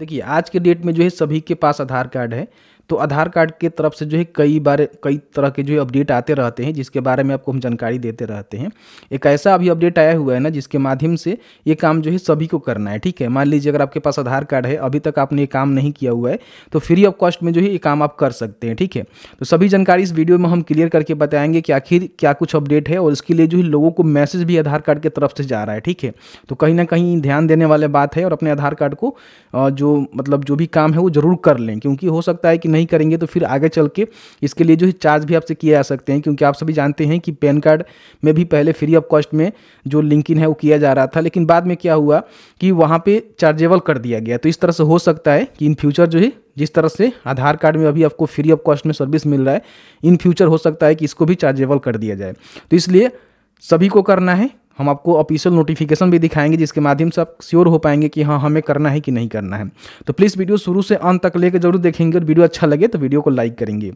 देखिए आज के डेट में जो है सभी के पास आधार कार्ड है तो आधार कार्ड की तरफ से जो है कई बार कई तरह के जो है अपडेट आते रहते हैं जिसके बारे में आपको हम जानकारी देते रहते हैं एक ऐसा अभी अपडेट आया हुआ है ना जिसके माध्यम से ये काम जो है सभी को करना है ठीक है मान लीजिए अगर आपके पास आधार कार्ड है अभी तक आपने ये काम नहीं किया हुआ है तो फ्री ऑफ कॉस्ट में जो है ये काम आप कर सकते हैं ठीक है तो सभी जानकारी इस वीडियो में हम क्लियर करके बताएंगे कि आखिर क्या कुछ अपडेट है और इसके लिए जो है लोगों को मैसेज भी आधार कार्ड की तरफ से जा रहा है ठीक है तो कहीं ना कहीं ध्यान देने वाले बात है और अपने आधार कार्ड को जो मतलब जो भी काम है वो जरूर कर लें क्योंकि हो सकता है कि नहीं करेंगे तो फिर आगे चल के इसके लिए जो है चार्ज भी आपसे किए जा सकते हैं क्योंकि आप सभी जानते हैं कि पैन कार्ड में भी पहले फ्री ऑफ कॉस्ट में जो लिंकिन है वो किया जा रहा था लेकिन बाद में क्या हुआ कि वहाँ पर चार्जेबल कर दिया गया तो इस तरह से हो सकता है कि इन फ्यूचर जो है जिस तरह से आधार कार्ड में अभी आपको फ्री ऑफ कॉस्ट में सर्विस मिल रहा है इन फ्यूचर हो सकता है कि इसको भी चार्जेबल कर दिया जाए तो इसलिए सभी को करना है हम आपको ऑफिशियल नोटिफिकेशन भी दिखाएंगे जिसके माध्यम से आप श्योर हो पाएंगे कि हाँ हमें करना है कि नहीं करना है तो प्लीज़ वीडियो शुरू से अंत तक लेकर जरूर देखेंगे और वीडियो अच्छा लगे तो वीडियो को लाइक करेंगे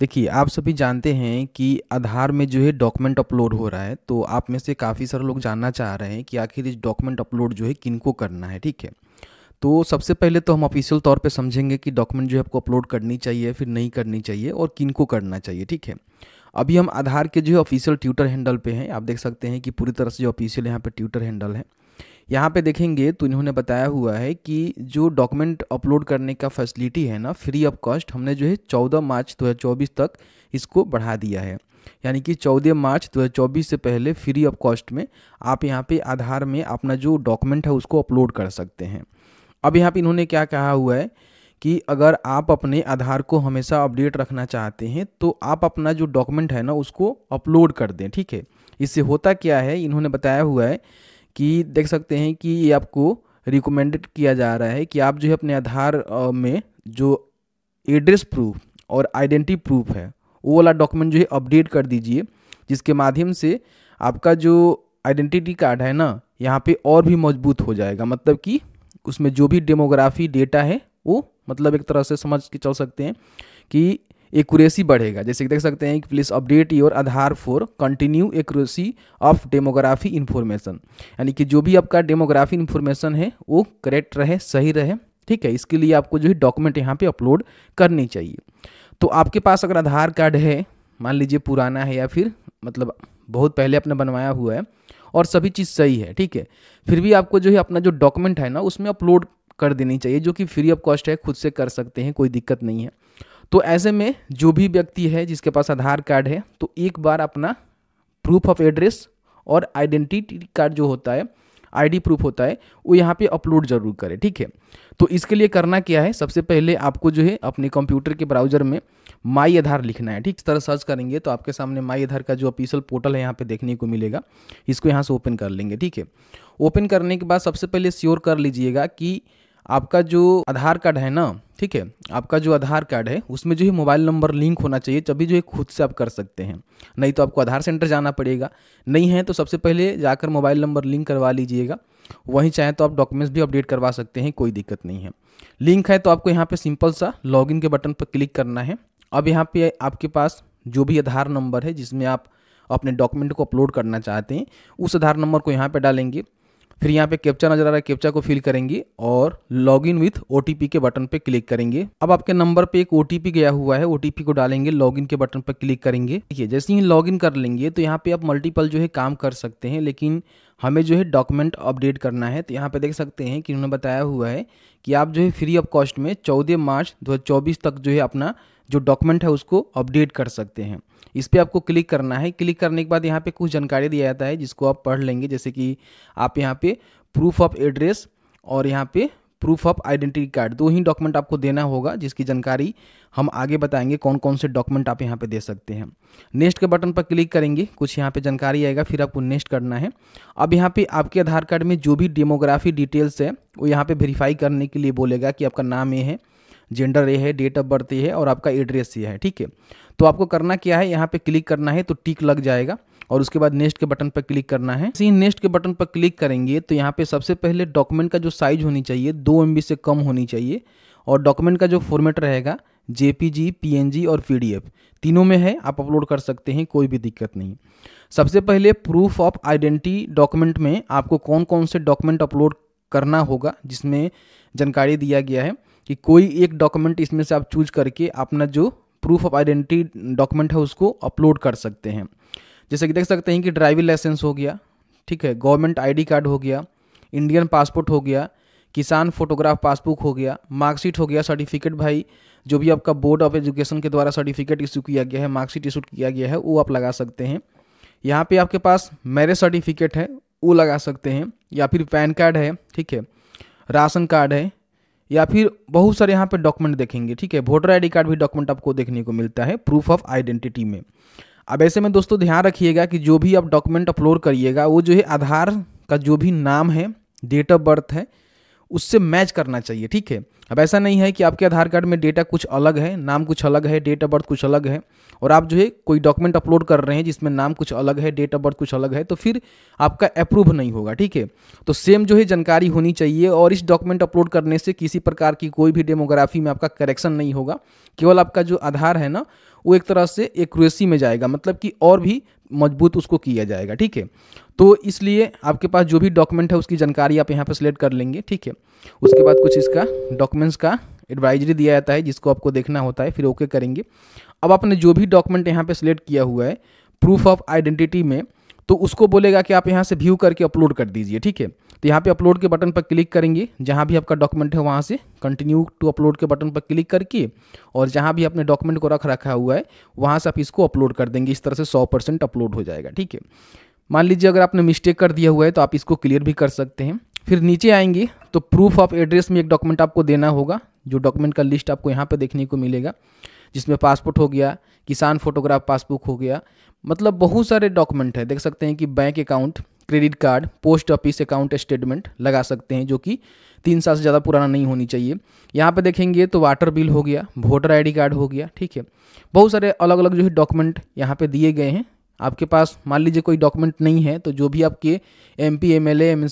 देखिए आप सभी जानते हैं कि आधार में जो है डॉक्यूमेंट अपलोड हो रहा है तो आप में से काफ़ी सारे लोग जानना चाह रहे हैं कि आखिर इस डॉक्यूमेंट अपलोड जो है किनको करना है ठीक है तो सबसे पहले तो हम ऑफिशियल तौर पे समझेंगे कि डॉक्यूमेंट जो है आपको अपलोड करनी चाहिए फिर नहीं करनी चाहिए और किनको करना चाहिए ठीक है अभी हम आधार के जो है ऑफिशियल ट्विटर हैंडल पे हैं आप देख सकते हैं कि पूरी तरह से जो ऑफिशियल यहाँ पे ट्विटर हैंडल है यहाँ पे देखेंगे तो इन्होंने बताया हुआ है कि जो डॉक्यूमेंट अपलोड करने का फैसिलिटी है ना फ्री ऑफ कॉस्ट हमने जो है चौदह मार्च दो तक इसको बढ़ा दिया है यानी कि चौदह मार्च 2024 से पहले फ्री ऑफ कॉस्ट में आप यहाँ पे आधार में अपना जो डॉक्यूमेंट है उसको अपलोड कर सकते हैं अब यहाँ पे इन्होंने क्या कहा हुआ है कि अगर आप अपने आधार को हमेशा अपडेट रखना चाहते हैं तो आप अपना जो डॉक्यूमेंट है ना उसको अपलोड कर दें ठीक है इससे होता क्या है इन्होंने बताया हुआ है कि देख सकते हैं कि ये आपको रिकमेंडेड किया जा रहा है कि आप जो है अपने आधार में जो एड्रेस प्रूफ और आइडेंटिटी प्रूफ है वो वाला डॉक्यूमेंट जो है अपडेट कर दीजिए जिसके माध्यम से आपका जो आइडेंटिटी कार्ड है ना यहाँ पे और भी मजबूत हो जाएगा मतलब कि उसमें जो भी डेमोग्राफी डेटा है वो मतलब एक तरह से समझ के चल सकते हैं कि एक्यूरेसी बढ़ेगा जैसे कि देख सकते हैं कि please update your Aadhaar for continue accuracy of demography information यानी कि जो भी आपका डेमोग्राफी इन्फॉर्मेशन है वो करेक्ट रहे सही रहे ठीक है इसके लिए आपको जो है डॉक्यूमेंट यहाँ पे अपलोड करनी चाहिए तो आपके पास अगर आधार कार्ड है मान लीजिए पुराना है या फिर मतलब बहुत पहले आपने बनवाया हुआ है और सभी चीज़ सही है ठीक है फिर भी आपको जो है अपना जो डॉक्यूमेंट है ना उसमें अपलोड कर देनी चाहिए जो कि फ्री ऑफ कॉस्ट है खुद से कर सकते हैं कोई दिक्कत नहीं है तो ऐसे में जो भी व्यक्ति है जिसके पास आधार कार्ड है तो एक बार अपना प्रूफ ऑफ एड्रेस और आइडेंटिटी कार्ड जो होता है आईडी प्रूफ होता है वो यहाँ पे अपलोड जरूर करें ठीक है तो इसके लिए करना क्या है सबसे पहले आपको जो है अपने कंप्यूटर के ब्राउजर में माई आधार लिखना है ठीक इस तरह सर्च करेंगे तो आपके सामने माई आधार का जो ऑफिशियल पोर्टल है यहाँ पे देखने को मिलेगा इसको यहाँ से ओपन कर लेंगे ठीक है ओपन करने के बाद सबसे पहले श्योर कर लीजिएगा कि आपका जो आधार कार्ड है ना ठीक है आपका जो आधार कार्ड है उसमें जो है मोबाइल नंबर लिंक होना चाहिए तभी जो है खुद से आप कर सकते हैं नहीं तो आपको आधार सेंटर जाना पड़ेगा नहीं है तो सबसे पहले जाकर मोबाइल नंबर लिंक करवा लीजिएगा वहीं चाहे तो आप डॉक्यूमेंट्स भी अपडेट करवा सकते हैं कोई दिक्कत नहीं है लिंक है तो आपको यहाँ पर सिंपल सा लॉगिन के बटन पर क्लिक करना है अब यहाँ पर आपके पास जो भी आधार नंबर है जिसमें आप अपने डॉक्यूमेंट को अपलोड करना चाहते हैं उस आधार नंबर को यहाँ पर डालेंगे फिर यहाँ पे कैप्चा नजर आ रहा है कैप्चा को फिल करेंगे और लॉग इन विथ ओ के बटन पे क्लिक करेंगे अब आपके नंबर पे एक ओ गया हुआ है ओ को डालेंगे लॉग इन के बटन पर क्लिक करेंगे ठीक है जैसे ही लॉग इन कर लेंगे तो यहाँ पे आप मल्टीपल जो है काम कर सकते हैं लेकिन हमें जो है डॉक्यूमेंट अपडेट करना है तो यहाँ पे देख सकते हैं कि उन्होंने बताया हुआ है कि आप जो है फ्री ऑफ कॉस्ट में चौदह मार्च 2024 तक जो है अपना जो डॉक्यूमेंट है उसको अपडेट कर सकते हैं इस पर आपको क्लिक करना है क्लिक करने के बाद यहाँ पर कुछ जानकारी दिया जाता है जिसको आप पढ़ लेंगे जैसे कि आप यहाँ पर प्रूफ ऑफ एड्रेस और यहाँ पर प्रूफ ऑफ आइडेंटिटी कार्ड दो ही डॉक्यूमेंट आपको देना होगा जिसकी जानकारी हम आगे बताएंगे कौन कौन से डॉक्यूमेंट आप यहाँ पे दे सकते हैं नेक्स्ट के बटन पर क्लिक करेंगे कुछ यहाँ पे जानकारी आएगा फिर आपको नेक्स्ट करना है अब यहाँ पे आपके आधार कार्ड में जो भी डेमोग्राफी डिटेल्स है वो यहाँ पे वेरीफाई करने के लिए बोलेगा कि आपका नाम ये है जेंडर ये है डेट ऑफ बर्थ ये है और आपका एड्रेस ये है ठीक है तो आपको करना क्या है यहाँ पे क्लिक करना है तो टिक लग जाएगा और उसके बाद नेक्स्ट के बटन पर क्लिक करना है सी नेक्स्ट के बटन पर क्लिक करेंगे तो यहाँ पे सबसे पहले डॉक्यूमेंट का जो साइज होनी चाहिए दो एम से कम होनी चाहिए और डॉक्यूमेंट का जो फॉर्मेट रहेगा जेपीजी, पीएनजी और पी तीनों में है आप अपलोड कर सकते हैं कोई भी दिक्कत नहीं सबसे पहले प्रूफ ऑफ आइडेंटिटी डॉक्यूमेंट में आपको कौन कौन से डॉक्यूमेंट अपलोड करना होगा जिसमें जानकारी दिया गया है कि कोई एक डॉक्यूमेंट इसमें से आप चूज करके अपना जो प्रूफ ऑफ आइडेंटिटी डॉक्यूमेंट है उसको अपलोड कर सकते हैं जैसे कि देख सकते हैं कि ड्राइविंग लाइसेंस हो गया ठीक है गवर्नमेंट आईडी कार्ड हो गया इंडियन पासपोर्ट हो गया किसान फोटोग्राफ पासबुक हो गया मार्कशीट हो गया सर्टिफिकेट भाई जो भी आपका बोर्ड ऑफ एजुकेशन के द्वारा सर्टिफिकेट इशू किया गया है मार्कशीट इशू किया गया है वो आप लगा सकते हैं यहाँ पे आपके पास मैरिज सर्टिफिकेट है वो लगा सकते हैं या फिर पैन कार्ड है ठीक है राशन कार्ड है या फिर बहुत सारे यहाँ पे डॉक्यूमेंट देखेंगे ठीक है वोटर आईडी कार्ड भी डॉक्यूमेंट आपको देखने को मिलता है प्रूफ ऑफ आइडेंटिटी में अब ऐसे में दोस्तों ध्यान रखिएगा कि जो भी आप डॉक्यूमेंट अपलोड करिएगा वो जो है आधार का जो भी नाम है डेट ऑफ बर्थ है उससे मैच करना चाहिए ठीक है अब ऐसा नहीं है कि आपके आधार कार्ड में डेटा कुछ अलग है नाम कुछ अलग है डेट ऑफ बर्थ कुछ अलग है और आप जो है कोई डॉक्यूमेंट अपलोड कर रहे हैं जिसमें नाम कुछ अलग है डेट ऑफ बर्थ कुछ अलग है तो फिर आपका अप्रूव नहीं होगा ठीक है तो सेम जो है जानकारी होनी चाहिए और इस डॉक्यूमेंट अपलोड करने से किसी प्रकार की कोई भी डेमोग्राफी में आपका करेक्शन नहीं होगा केवल आपका जो आधार है ना वो एक तरह से एक्यूरेसी में जाएगा मतलब कि और भी मजबूत उसको किया जाएगा ठीक है तो इसलिए आपके पास जो भी डॉक्यूमेंट है उसकी जानकारी आप यहाँ पर सिलेक्ट कर लेंगे ठीक है उसके बाद कुछ इसका डॉक्यूमेंट्स का एडवाइजरी दिया जाता है जिसको आपको देखना होता है फिर ओके करेंगे अब आपने जो भी डॉक्यूमेंट यहाँ पर सिलेक्ट किया हुआ है प्रूफ ऑफ आइडेंटिटी में तो उसको बोलेगा कि आप यहाँ से व्यू करके अपलोड कर दीजिए ठीक है तो यहाँ पे अपलोड के बटन पर क्लिक करेंगे जहाँ भी आपका डॉक्यूमेंट है वहाँ से कंटिन्यू टू अपलोड के बटन पर क्लिक करके और जहाँ भी आपने डॉक्यूमेंट को रख रखा हुआ है वहाँ से आप इसको अपलोड कर देंगे इस तरह से सौ परसेंट अपलोड हो जाएगा ठीक है मान लीजिए अगर आपने मिस्टेक कर दिया हुआ है तो आप इसको क्लियर भी कर सकते हैं फिर नीचे आएंगे तो प्रूफ ऑफ एड्रेस में एक डॉक्यूमेंट आपको देना होगा जो डॉक्यूमेंट का लिस्ट आपको यहाँ पर देखने को मिलेगा जिसमें पासपोर्ट हो गया किसान फोटोग्राफ पासबुक हो गया मतलब बहुत सारे डॉक्यूमेंट है देख सकते हैं कि bank account credit card post office account statement लगा सकते हैं जो कि तीन साल से ज़्यादा पुराना नहीं होनी चाहिए यहाँ पे देखेंगे तो वाटर बिल हो गया वोटर आईडी कार्ड हो गया ठीक है बहुत सारे अलग अलग जो है डॉक्यूमेंट यहाँ पे दिए गए हैं आपके पास मान लीजिए कोई डॉक्यूमेंट नहीं है तो जो भी आपके M P M L M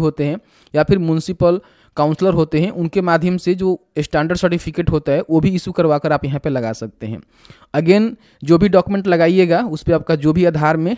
होते हैं या फिर म्यूनसिपल काउंसलर होते हैं उनके माध्यम से जो स्टैंडर्ड सर्टिफिकेट होता है वो भी इशू करवा कर आप यहाँ पर लगा सकते हैं अगेन जो भी डॉक्यूमेंट लगाइएगा उस पर आपका जो भी आधार में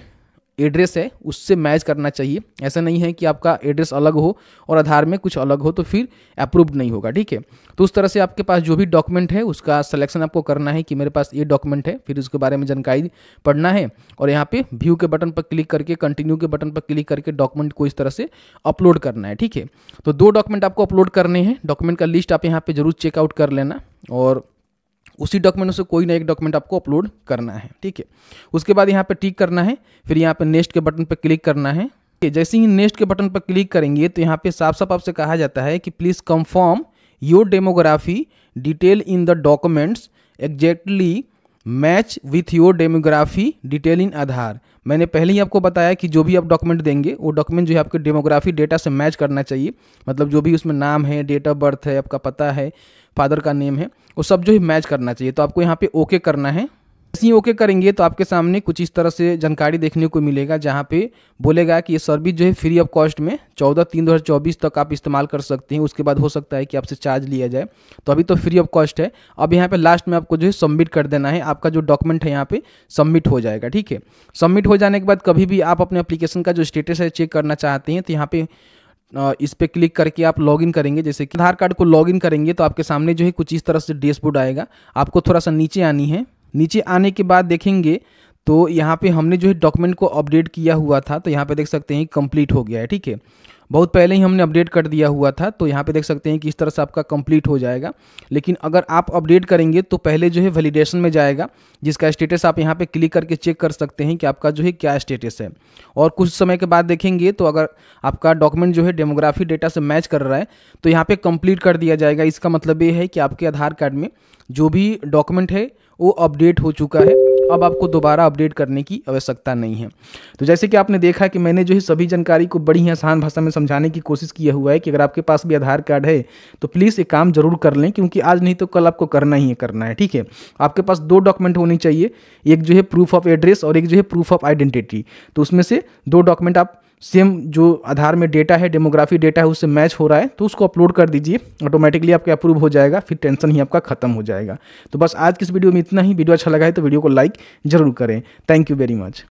एड्रेस है उससे मैच करना चाहिए ऐसा नहीं है कि आपका एड्रेस अलग हो और आधार में कुछ अलग हो तो फिर अप्रूव्ड नहीं होगा ठीक है तो उस तरह से आपके पास जो भी डॉक्यूमेंट है उसका सिलेक्शन आपको करना है कि मेरे पास ये डॉक्यूमेंट है फिर उसके बारे में जानकारी पढ़ना है और यहाँ पे व्यू के बटन पर क्लिक करके कंटिन्यू के बटन पर क्लिक करके डॉक्यूमेंट को इस तरह से अपलोड करना है ठीक है तो दो डॉक्यूमेंट आपको अपलोड करने हैं डॉक्यूमेंट का लिस्ट आप यहाँ पर जरूर चेकआउट कर लेना और उसी डॉक्यूमेंट में से कोई ना एक डॉक्यूमेंट आपको अपलोड करना है ठीक है उसके बाद यहाँ पे टिक करना है फिर यहाँ पे नेक्स्ट के बटन पर क्लिक करना है जैसे ही नेक्स्ट के बटन पर क्लिक करेंगे तो यहाँ पे साफ साफ आपसे कहा जाता है कि please confirm your demography detail in the documents exactly match with your demography detail in Aadhaar मैंने पहले ही आपको बताया कि जो भी आप डॉक्यूमेंट देंगे वो डॉक्यूमेंट जो है आपके डेमोग्राफी डेटा से मैच करना चाहिए मतलब जो भी उसमें नाम है डेट ऑफ बर्थ है आपका पता है फादर का नेम है वो सब जो है मैच करना चाहिए तो आपको यहाँ पे ओके करना है इसी ओके करेंगे तो आपके सामने कुछ इस तरह से जानकारी देखने को मिलेगा जहाँ पे बोलेगा कि ये सर्विस जो है फ्री ऑफ कॉस्ट में चौदह तीन दो तक आप इस्तेमाल कर सकते हैं उसके बाद हो सकता है कि आपसे चार्ज लिया जाए तो अभी तो फ्री ऑफ कॉस्ट है अब यहाँ पे लास्ट में आपको जो है सबमिट कर देना है आपका जो डॉक्यूमेंट है यहाँ पर सबमिट हो जाएगा ठीक है सबमिट हो जाने के बाद कभी भी आप अपने अप्लीकेशन का जो स्टेटस है चेक करना चाहते हैं तो यहाँ पर इस पर क्लिक करके आप लॉगिन करेंगे जैसे कि आधार कार्ड को लॉगिन करेंगे तो आपके सामने जो है कुछ इस तरह से डैशबोर्ड आएगा आपको थोड़ा सा नीचे आनी है नीचे आने के बाद देखेंगे तो यहाँ पे हमने जो है डॉक्यूमेंट को अपडेट किया हुआ था तो यहाँ पे देख सकते हैं कंप्लीट हो गया है ठीक है बहुत पहले ही हमने अपडेट कर दिया हुआ था तो यहाँ पे देख सकते हैं कि इस तरह से आपका कंप्लीट हो जाएगा लेकिन अगर आप अपडेट करेंगे तो पहले जो है वैलिडेशन में जाएगा जिसका स्टेटस आप यहाँ पे क्लिक करके चेक कर सकते हैं कि आपका जो है क्या स्टेटस है और कुछ समय के बाद देखेंगे तो अगर आपका डॉक्यूमेंट जो है डेमोग्राफी डेटा से मैच कर रहा है तो यहाँ पर कंप्लीट कर दिया जाएगा इसका मतलब ये है कि आपके आधार कार्ड में जो भी डॉक्यूमेंट है वो अपडेट हो चुका है अब आपको दोबारा अपडेट करने की आवश्यकता नहीं है तो जैसे कि आपने देखा कि मैंने जो है सभी जानकारी को बड़ी ही आसान भाषा में समझाने की कोशिश किया हुआ है कि अगर आपके पास भी आधार कार्ड है तो प्लीज़ ये काम जरूर कर लें क्योंकि आज नहीं तो कल आपको करना ही करना है ठीक है आपके पास दो डॉक्यूमेंट होनी चाहिए एक जो है प्रूफ ऑफ एड्रेस और एक जो है प्रूफ ऑफ आइडेंटिटी तो उसमें से दो डॉक्यूमेंट आप सेम जो आधार में डेटा है डेमोग्राफी डेटा है उससे मैच हो रहा है तो उसको अपलोड कर दीजिए ऑटोमेटिकली आपके अप्रूव हो जाएगा फिर टेंशन ही आपका खत्म हो जाएगा तो बस आज की इस वीडियो में इतना ही वीडियो अच्छा लगा है तो वीडियो को लाइक ज़रूर करें थैंक यू वेरी मच